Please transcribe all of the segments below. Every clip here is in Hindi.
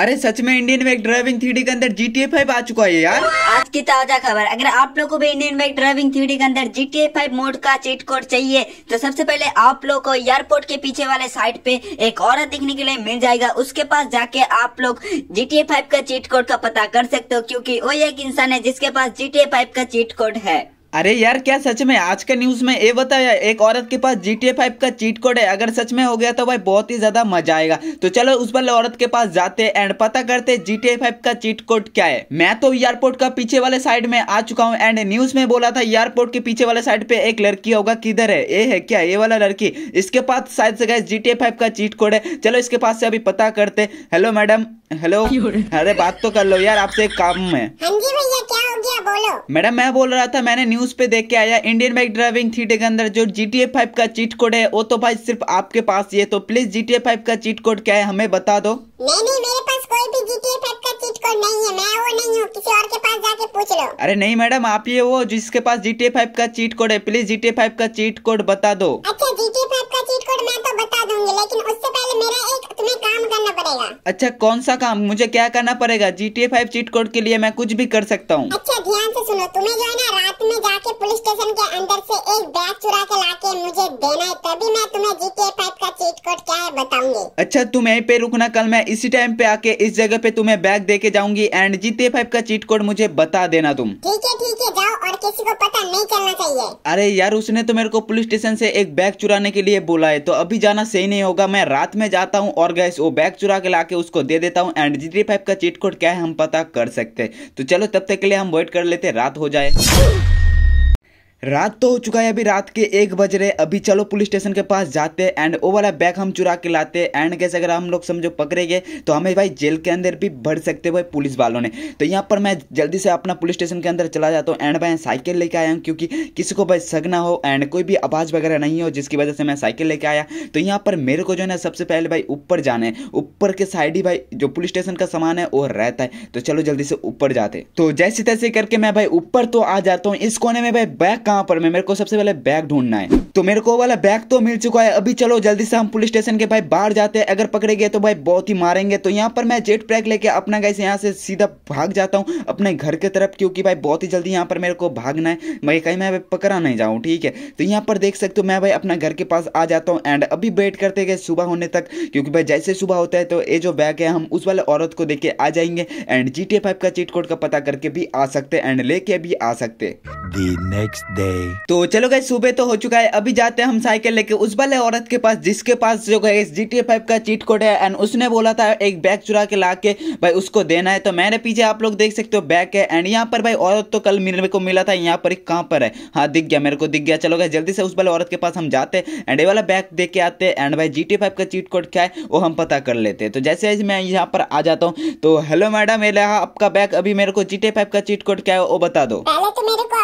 अरे सच में इंडियन वेक ड्राइविंग थ्री के अंदर जी टी फाइव आ चुका है यार आज की ताजा खबर अगर आप लोगों को भी इंडियन वेक ड्राइविंग थ्री के अंदर जी टी फाइव मोड का चीट कोड चाहिए तो सबसे पहले आप लोग को एयरपोर्ट के पीछे वाले साइड पे एक औरत देखने के लिए मिल जाएगा उसके पास जाके आप लोग जी टी फाइव का चीट कोड का पता कर सकते हो क्यूँकी वो एक इंसान है जिसके पास जी टी फाइव का चीट कोड है अरे यार क्या सच में आज के न्यूज में ये बताया एक औरत के पास जी टी फाइव का चीट कोड है अगर सच में हो गया तो भाई बहुत ही ज्यादा मजा आएगा तो चलो उस वाले औरत के पास जाते एंड पता करते जी टी फाइव का चीट कोड क्या है मैं तो एयरपोर्ट का पीछे वाले साइड में आ चुका हूँ एंड न्यूज में बोला था एयरपोर्ट के पीछे वाले साइड पे एक लड़की होगा किधर है ये है क्या ये वाला लड़की इसके पास शायद से गए जी फाइव का चीट कोड है चलो इसके पास से अभी पता करते हेलो मैडम हेलो अरे बात तो कर लो यार आपसे एक काम है हाँ बोलो मैडम मैं बोल रहा था मैंने न्यूज पे देख के आया इंडियन बाइक ड्राइविंग थीटर के अंदर जो जी टी फाइव का चीट कोड है वो तो भाई सिर्फ आपके पास ये तो प्लीज जी टी फाइव का चीट कोड क्या है हमें बता दो अरे नहीं मैडम आप ये वो जिसके पास GTA फाइव का चीट कोड है प्लीज GTA फाइव का चीट कोड बता दो अच्छा का चीट कोड तो बता अच्छा कौन सा काम मुझे क्या करना पड़ेगा G A five cheat code के लिए मैं कुछ भी कर सकता हूँ अच्छा, सुनो तुम्हें जो है ना रात में जाके पुलिस स्टेशन के अंदर से एक बैग चुरा के लाके मुझे देना है तभी मैं तुम्हें जीके फाइव का चीट कोड बताऊंगी अच्छा तुम यहीं पे रुकना कल मैं इसी टाइम पे आके इस जगह पे तुम्हें बैग दे के जाऊंगी एंड जीते फाइव का चीट कोड मुझे बता देना तुम ठीक है ठीक है जाओ और किसी को पता नहीं चलना चाहिए अरे यार उसने तो मेरे को पुलिस स्टेशन से एक बैग चुराने के लिए बोला है तो अभी जाना सही नहीं होगा मैं रात में जाता हूँ और गैस वो बैग चुरा के लाके उसको दे देता हूँ एंड जीते फाइव का चीट कोड क्या है हम पता कर सकते तो चलो तब तक के लिए हम वेट कर लेते रात हो जाए रात तो हो चुका है अभी रात के एक बज रहे अभी चलो पुलिस स्टेशन के पास जाते हैं एंड वो वाला बैग हम चुरा के लाते हैं एंड कैसे अगर हम लोग समझो पकड़ेंगे तो हमें भाई जेल के अंदर भी भर सकते भाई पुलिस वालों ने तो यहाँ पर मैं जल्दी से अपना पुलिस स्टेशन के अंदर चला जाता हूँ एंड भाई साइकिल लेके आया हूँ क्योंकि किसी को भाई सगना हो एंड कोई भी आवाज़ वगैरह नहीं हो जिसकी वजह से मैं साइकिल लेके आया तो यहाँ पर मेरे को जो है ना सबसे पहले भाई ऊपर जाना है ऊपर के साइड ही भाई जो पुलिस स्टेशन का सामान है वो रहता है तो चलो जल्दी से ऊपर जाते तो जैसे तैसे करके मैं भाई ऊपर तो आ जाता हूँ इस कोने में भाई बैग कहाँ पर मेरे को सबसे पहले बैग ढूंढना है तो मेरे को वाला बैग तो मिल चुका है अभी चलो जल्दी से हम पुलिस स्टेशन के भाई बाहर जाते हैं अगर पकड़े गए तो भाई बहुत ही मारेंगे तो यहाँ पर मैं जेट पैक लेके अपना गैस यहाँ से सीधा भाग जाता हूँ अपने घर के तरफ क्योंकि भाई बहुत ही जल्दी यहाँ पर मेरे को भागना है भाई कहीं मैं पकड़ा नहीं जाऊँ ठीक है तो यहाँ पर देख सकते हो मैं भाई अपना घर के पास आ जाता हूँ एंड अभी वेट करते गए सुबह होने तक क्योंकि भाई जैसे सुबह होता है तो ये जो बैग है हम उस वाले औरत को देके आ जाएंगे एंड जी टी का चीट कोड का पता करके भी आ सकते एंड लेके भी आ सकते नेक्स्ट डे तो चलो गए सुबह तो हो चुका है अभी जाते हैं हम साइकिल लेके उस वाले औरत के पास जिसके पास जो गए जी टी का चीट कोड है एंड उसने बोला था एक बैग चुरा के ला के भाई उसको देना है तो मैंने पीछे आप लोग देख सकते हो बैग है एंड यहाँ पर भाई औरत तो कल मेरे को मिला था यहाँ पर कहाँ पर है हाँ दिख गया मेरे को दिख गया चलो गए जल्दी से उस वाले औरत के पास हम जाते एंड ये वाला बैग दे के आते एंड भाई जी टी का चीट कोड क्या है वो हम पता कर लेते लेते हैं तो जैसे जैसे मैं यहाँ पर आ जाता हूँ तो हेलो मैडम आपका बैग अभी मेरे को जीटे फाइव का चीट कोड क्या है वो बता दो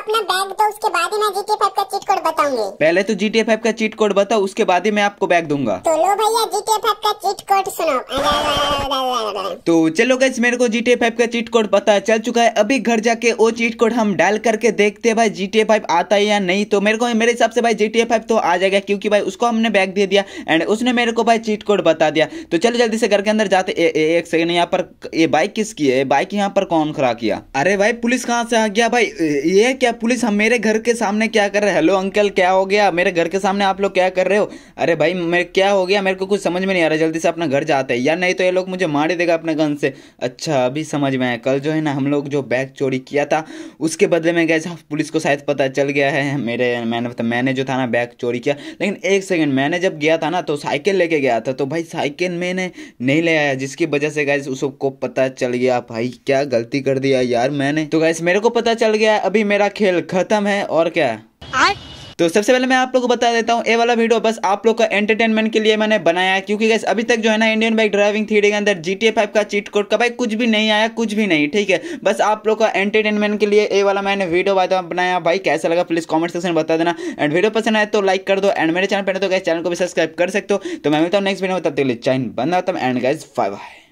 अपना बैग दो उसके बाद ही मैं GTA 5 का चीट कोड बताऊंगी पहले तो GTA 5 का चीट कोड बताओ उसके बाद ही मैं आपको बैग दूंगा तो लो भैया GTA 5 का चीट कोड सुनो तो चलो गाइस मेरे को GTA 5 का चीट कोड पता चल चुका है अभी घर जाके वो चीट कोड हम डाल करके देखते हैं भाई GTA 5 आता है या नहीं तो मेरे को मेरे हिसाब से भाई GTA 5 तो आ जाएगा क्योंकि भाई उसको हमने बैग दे दिया एंड उसने मेरे को भाई चीट कोड बता दिया तो चलो जल्दी से घर के अंदर जाते एक सेकंड यहाँ पर ये बाइक किसकी है बाइक यहाँ पर कौन खड़ा किया अरे भाई पुलिस कहाँ से आ गया भाई ये क्या पुलिस हम मेरे घर के सामने क्या कर रहे हैं हेलो अंकल क्या हो गया मेरे घर के सामने आप लोग क्या कर रहे हो अरे भाई मेरे क्या हो गया मेरे को कुछ समझ में नहीं आ रहा जल्दी से अपना घर जाते हैं या नहीं तो ये लोग मुझे मार ही देगा अपने गन से अच्छा अभी समझ में आया कल जो है ना हम लोग जो बैग चोरी किया था उसके बदले में गए हाँ, पुलिस को शायद पता चल गया है मेरे मैंने मैंने जो था ना बैग चोरी किया लेकिन एक सेकेंड मैंने जब गया था ना तो साइकिल लेके गया था तो भाई साइकिल मैंने नहीं ले आया जिसकी वजह से गए उसको पता चल गया भाई क्या गलती कर दिया यार मैंने तो गैस मेरे को पता चल गया अभी मेरा खेल खत्म है और क्या है तो सबसे पहले मैं आप लोगों को बता देता हूँ ये वाला वीडियो बस आप लोग का एंटरटेनमेंट के लिए मैंने बनाया है क्योंकि गैस अभी तक जो है ना इंडियन बाइक ड्राइविंग थ्री के अंदर जी टी फाइव का चीट कोड का भाई कुछ भी नहीं आया कुछ भी नहीं ठीक है बस आप लोग का एंटरटेनमेंट के लिए ये वाला मैंने वीडियो बनाया भाई कैसा लगा प्लीज कॉमेंट सेक्शन में बता देना एंड वीडियो पसंद आए तो लाइक कर दो एंड मेरे चैनल पर तो गैस चैनल को भी सब्सक्राइब कर सकते हो तो मैं मिलता हूँ नेक्स्ट वीडियो में तब तक चाइन बंद आता हूँ एंड गैस फाइव बाय